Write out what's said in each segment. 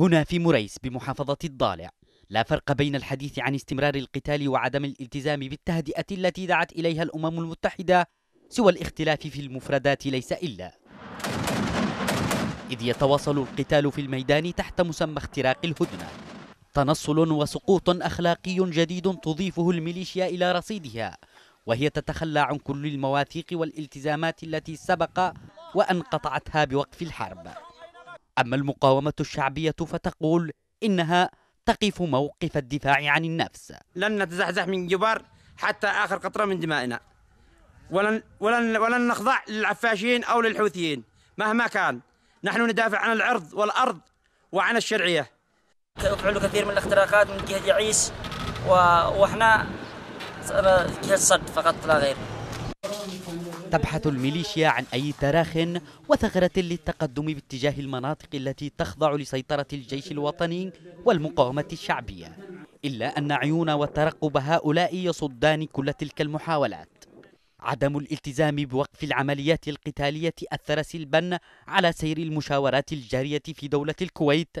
هنا في مريس بمحافظة الضالع لا فرق بين الحديث عن استمرار القتال وعدم الالتزام بالتهدئة التي دعت إليها الأمم المتحدة سوى الاختلاف في المفردات ليس إلا إذ يتواصل القتال في الميدان تحت مسمى اختراق الهدنة تنصل وسقوط أخلاقي جديد تضيفه الميليشيا إلى رصيدها وهي تتخلى عن كل المواثيق والالتزامات التي سبق وأن قطعتها بوقف الحرب أما المقاومة الشعبية فتقول إنها تقف موقف الدفاع عن النفس لن نتزحزح من جبار حتى آخر قطرة من دمائنا ولن, ولن, ولن نخضع للعفاشين أو للحوثيين مهما كان نحن ندافع عن العرض والأرض وعن الشرعية فعلوا كثير من الاختراقات من جهة يعيش و... وإحنا آه، جهة صد فقط لا غير تبحث الميليشيا عن أي تراخ وثغرة للتقدم باتجاه المناطق التي تخضع لسيطرة الجيش الوطني والمقاومة الشعبية إلا أن عيون وترقب هؤلاء يصدان كل تلك المحاولات عدم الالتزام بوقف العمليات القتالية أثر سلبا على سير المشاورات الجارية في دولة الكويت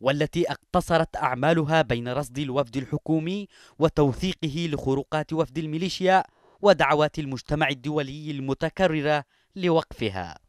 والتي اقتصرت أعمالها بين رصد الوفد الحكومي وتوثيقه لخروقات وفد الميليشيا ودعوات المجتمع الدولي المتكررة لوقفها